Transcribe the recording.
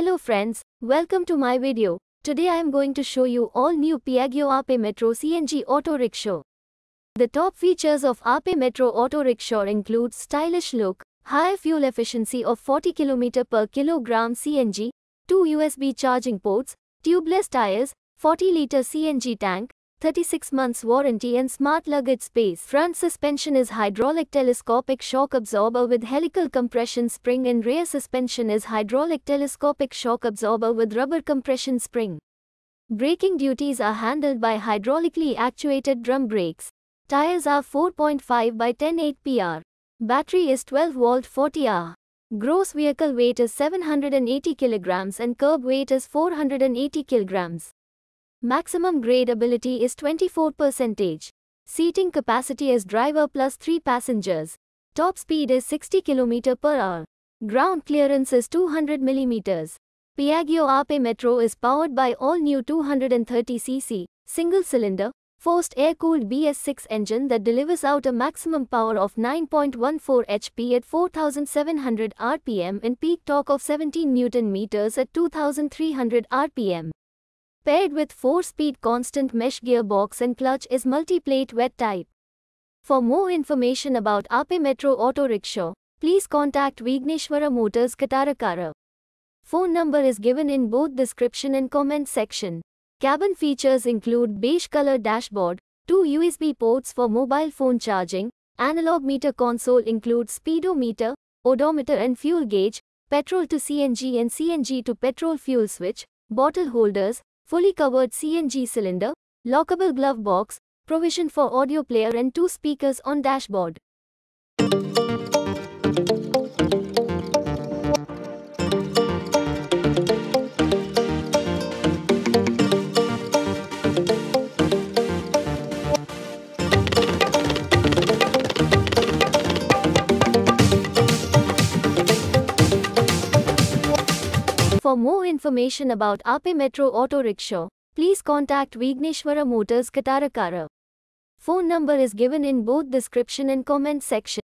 Hello friends, welcome to my video. Today I am going to show you all new Piaggio Ape Metro CNG Auto Rickshaw. The top features of Ape Metro Auto Rickshaw include stylish look, high fuel efficiency of 40 km per kilogram CNG, 2 USB charging ports, tubeless tires, 40 liter CNG tank, 36 months warranty and smart luggage space. Front suspension is hydraulic telescopic shock absorber with helical compression spring and rear suspension is hydraulic telescopic shock absorber with rubber compression spring. Braking duties are handled by hydraulically actuated drum brakes. Tires are 4.5 by 10.8 PR. Battery is 12 volt 40 R. Gross vehicle weight is 780 kilograms and curb weight is 480 kilograms. Maximum grade ability is 24%. Seating capacity is driver plus 3 passengers. Top speed is 60 km per hour. Ground clearance is 200 mm. Piaggio Ape Metro is powered by all-new 230cc, single-cylinder, forced air-cooled BS6 engine that delivers out a maximum power of 9.14 HP at 4,700 rpm and peak torque of 17 Newton meters at 2,300 rpm. Paired with 4-speed constant mesh gearbox and clutch is multi-plate wet type. For more information about Ape Metro Auto Rickshaw, please contact Vigneshwara Motors Katarakara. Phone number is given in both description and comment section. Cabin features include beige color dashboard, two USB ports for mobile phone charging, analog meter console includes speedometer, odometer and fuel gauge, petrol to CNG and CNG to petrol fuel switch, bottle holders, fully covered CNG cylinder, lockable glove box, provision for audio player and two speakers on dashboard. For more information about Ape Metro Auto Rickshaw, please contact Vigneshwara Motors Katarakara. Phone number is given in both description and comment section.